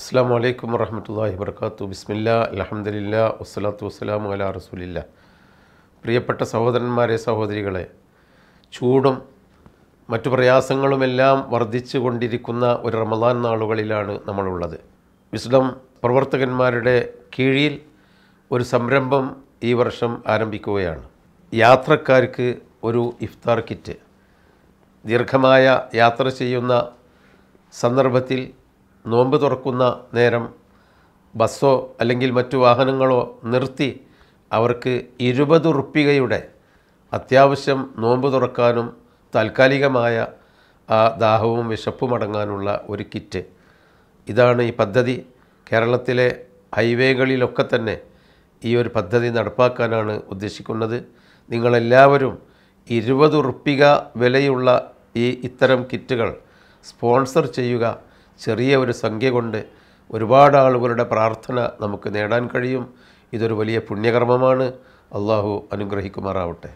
അസ്സാം വലൈക്കും വർഹമത്തല്ലാഹി വർക്കാത്തു ബിസ്മില്ല അലഹമ്മദില്ല വസ്സലാത്തു വസ്സലാം അല റസൂലില്ല പ്രിയപ്പെട്ട സഹോദരന്മാരെ സഹോദരികളെ ചൂടും മറ്റു പ്രയാസങ്ങളുമെല്ലാം വർദ്ധിച്ചു കൊണ്ടിരിക്കുന്ന ഒരു റമദാൻ നാളുകളിലാണ് നമ്മളുള്ളത് വിസ്ഡം പ്രവർത്തകന്മാരുടെ കീഴിൽ ഒരു സംരംഭം ഈ വർഷം ആരംഭിക്കുകയാണ് യാത്രക്കാർക്ക് ഒരു ഇഫ്താർ കിറ്റ് ദീർഘമായ യാത്ര ചെയ്യുന്ന സന്ദർഭത്തിൽ നോമ്പ് തുറക്കുന്ന നേരം ബസ്സോ അല്ലെങ്കിൽ മറ്റു വാഹനങ്ങളോ നിർത്തി അവർക്ക് ഇരുപത് റുപ്പികയുടെ അത്യാവശ്യം നോമ്പ് തുറക്കാനും താൽക്കാലികമായ ആ ദാഹവും വിശപ്പും അടങ്ങാനുള്ള ഒരു കിറ്റ് ഇതാണ് ഈ പദ്ധതി കേരളത്തിലെ ഹൈവേകളിലൊക്കെ തന്നെ ഈ ഒരു പദ്ധതി നടപ്പാക്കാനാണ് ഉദ്ദേശിക്കുന്നത് നിങ്ങളെല്ലാവരും ഇരുപത് റുപ്പിക വിലയുള്ള ഈ ഇത്തരം കിറ്റുകൾ സ്പോൺസർ ചെയ്യുക ചെറിയ ഒരു സംഖ്യ കൊണ്ട് ഒരുപാട് ആളുകളുടെ പ്രാർത്ഥന നമുക്ക് നേടാൻ കഴിയും ഇതൊരു വലിയ പുണ്യകർമ്മമാണ് അള്ളാഹു അനുഗ്രഹിക്കുമാറാവട്ടെ